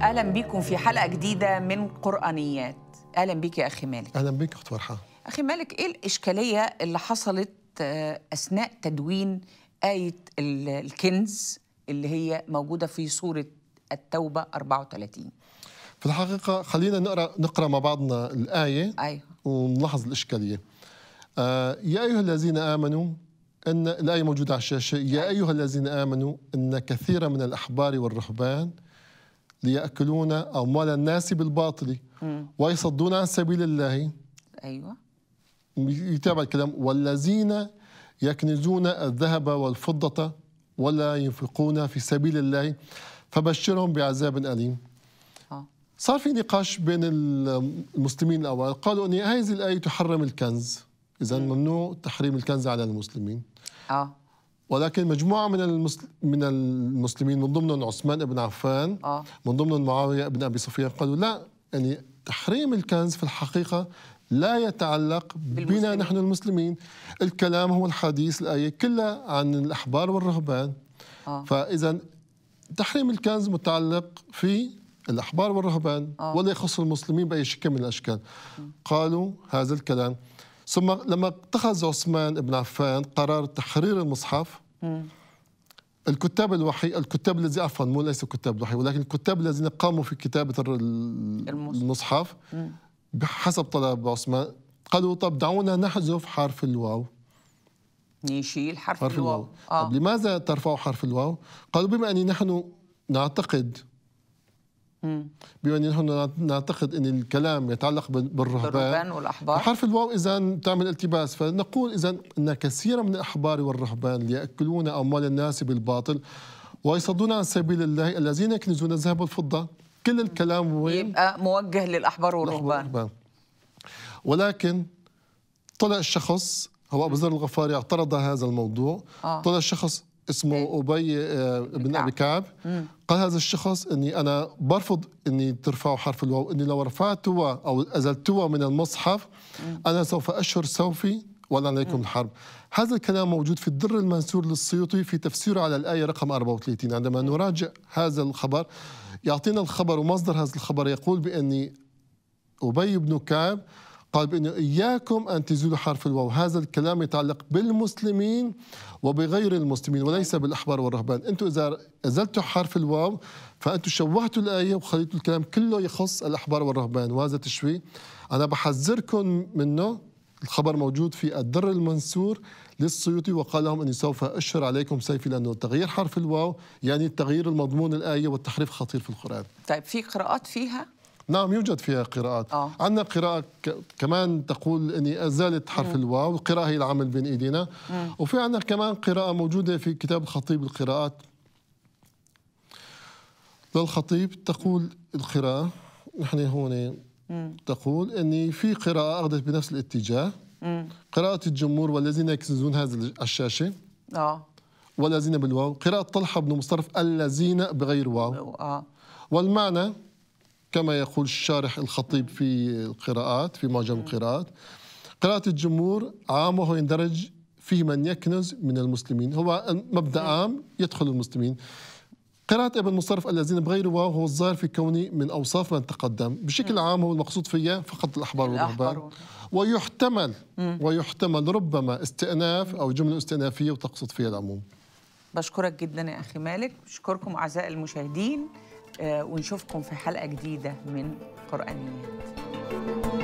اهلا بيكم في حلقه جديده من قرانيات اهلا بيك يا اخي مالك اهلا بيك اخت فرحان اخي مالك ايه الاشكاليه اللي حصلت آه، اثناء تدوين ايه الكنز اللي هي موجوده في سوره التوبه 34 في الحقيقه خلينا نقرا نقرا مع بعضنا الايه ايوه ونلاحظ الاشكاليه آه يا ايها الذين امنوا ان الايه موجوده على الشاشه يا أيوة. ايها الذين امنوا ان كثيرا من الاحبار والرهبان ليأكلون أموال الناس بالباطل ويصدون عن سبيل الله أيوة يتابع الكلام والذين يكنزون الذهب والفضة ولا ينفقون في سبيل الله فبشرهم بعذاب أليم آه. صار في نقاش بين المسلمين الأول قالوا أن هذه الآية تحرم الكنز إذا ممنوع تحريم الكنز على المسلمين آه. ولكن مجموعه من من المسلمين من ضمنهم عثمان بن عفان آه. من ضمنهم معاويه بن ابي سفيان قالوا لا يعني تحريم الكنز في الحقيقه لا يتعلق بنا نحن المسلمين الكلام هو الحديث الآية كلها عن الأحبار والرهبان آه. فإذا تحريم الكنز متعلق في الأحبار والرهبان آه. ولا يخص المسلمين بأي شكل من الأشكال قالوا هذا الكلام ثم لما اتخذ عثمان بن عفان قرار تحرير المصحف الكتاب الوحي الكتاب الذي عفوا مو ليس الكتاب الوحي ولكن الكتاب الذين قاموا في كتابه المصحف بحسب طلب عثمان قالوا طب دعونا نحذف حرف الواو نشيل حرف, حرف الواو, الواو. آه. طب لماذا ترفع حرف الواو؟ قالوا بما اني نحن نعتقد بما ان نحن نعتقد ان الكلام يتعلق بالرهبان, بالرهبان والاحبار حرف الواو اذا تعمل التباس فنقول اذا ان كثيرا من الاحبار والرهبان ياكلون اموال الناس بالباطل ويصدون عن سبيل الله الذين يكنزون الذهب والفضه كل الكلام وين يبقى موجه للاحبار والرهبان ولكن طلع الشخص هو ابو ذر الغفاري اعترض هذا الموضوع آه. طلع الشخص اسمه إيه. آه، ابي بن ابي كعب قال هذا الشخص اني انا برفض اني ترفعوا حرف الواو اني لو رفعتوا او أزلتوا من المصحف انا سوف اشهر سوفي ولا عليكم الحرب هذا الكلام موجود في الدر المنثور للسيوطي في تفسيره على الايه رقم 34 عندما نراجع هذا الخبر يعطينا الخبر ومصدر هذا الخبر يقول باني ابي بن كعب قال طيب، بأنه إياكم أن تزيلوا حرف الواو هذا الكلام يتعلق بالمسلمين وبغير المسلمين وليس بالأحبار والرهبان أنتم إذا أزلتوا حرف الواو فأنتم شوهتوا الآية وخليتوا الكلام كله يخص الأحبار والرهبان وهذا تشويه أنا بحذركم منه الخبر موجود في الدر المنسور للسيوطي وقال لهم اني سوف اشهر عليكم سيفي لانه تغيير حرف الواو يعني تغيير المضمون الايه والتحريف خطير في القران. طيب في قراءات فيها نعم يوجد فيها قراءات آه. عندنا قراءة كمان تقول أني أزالت حرف الواو القراءة هي العمل بين إيدينا مم. وفي عندنا كمان قراءة موجودة في كتاب الخطيب القراءات للخطيب تقول القراءة نحن هون تقول أني في قراءة أخذت بنفس الاتجاه مم. قراءة الجمهور والذين يكنزون هذه الشاشة آه. والذين بالواو قراءة طلحة بن مصطرف الذين بغير واو آه. والمعنى كما يقول الشارح الخطيب في القراءات في معجم القراءات قراءة الجمهور عامه يندرج في من يكنز من المسلمين هو مبدأ عام يدخل المسلمين قراءة ابن مصرف الذين بغير واو هو الظاهر في كوني من أوصاف من تقدم بشكل عام هو المقصود فيه فقط الأحبار والرهبان ويحتمل ويحتمل ربما استئناف أو جملة استئنافية وتقصد فيها العموم بشكرك جدا يا أخي مالك بشكركم أعزائي المشاهدين آه، ونشوفكم في حلقة جديدة من قرآنيات